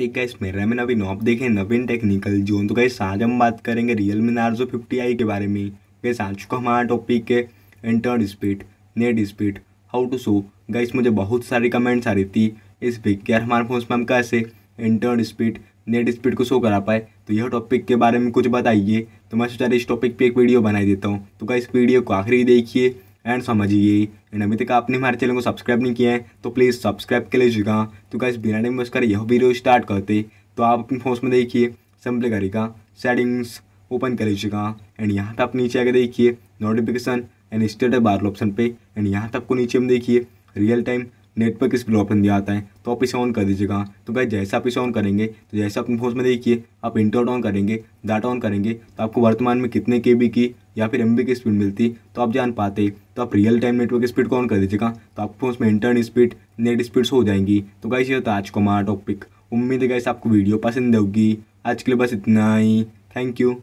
एक गाइस मेरा मैंने नवीन नॉप देखें नवीन टेक्निकल जोन तो गाइस आज हम बात करेंगे Realme Narzo fifty I के बारे में गाइस आज का हमारा टॉपिक है inter speed net speed how to show guys मुझे बहुत सारी कमेंट्स आ रही थी इस वीक के हमारे फोन में हम कैसे इंटर स्पीड नेट स्पीड को शो करा पाए तो यह टॉपिक के बारे में कुछ बताइए तो मैं सोचा इस टॉपिक पर एक वीडियो बनाई देता हूँ तो गाइस वीडियो को आखिरी देखिए एंड समझिए एंड अभी तक आपने हमारे चैनल को सब्सक्राइब नहीं किया है तो प्लीज़ सब्सक्राइब कर लीजिएगा तो गाइस बिना टाइम वेस्ट कर यह वीडियो स्टार्ट करते तो आप अपनी फोन में देखिए सिंपल करेगा सेटिंग्स ओपन कर लीजिएगा एंड यहाँ तक आप नीचे आके देखिए notification and status bar option पे एंड यहाँ तक आपको नीचे में देखिए रियल टाइम नेटवर्क इस ब्लॉक दिया आता है तो आप इसे ऑन कर दीजिएगा तो गए जैसे आप इसे ऑन करेंगे तो जैसे अपने फोन में देखिए आप इंटरनेट ऑन करेंगे डाटा ऑन करेंगे तो आपको वर्तमान में कितने के की या फिर एम की स्पीड मिलती तो आप जान पाते तो आप रियल टाइम नेटवर्क स्पीड को ऑन कर दीजिएगा तो आपको में इंटरनेट स्पीड नेट स्पीड्स हो जाएंगी तो गाइस ये होता है आज को हमारा टॉपिक उम्मीद है गाइस आपको वीडियो पसंद होगी आज के लिए बस इतना ही थैंक यू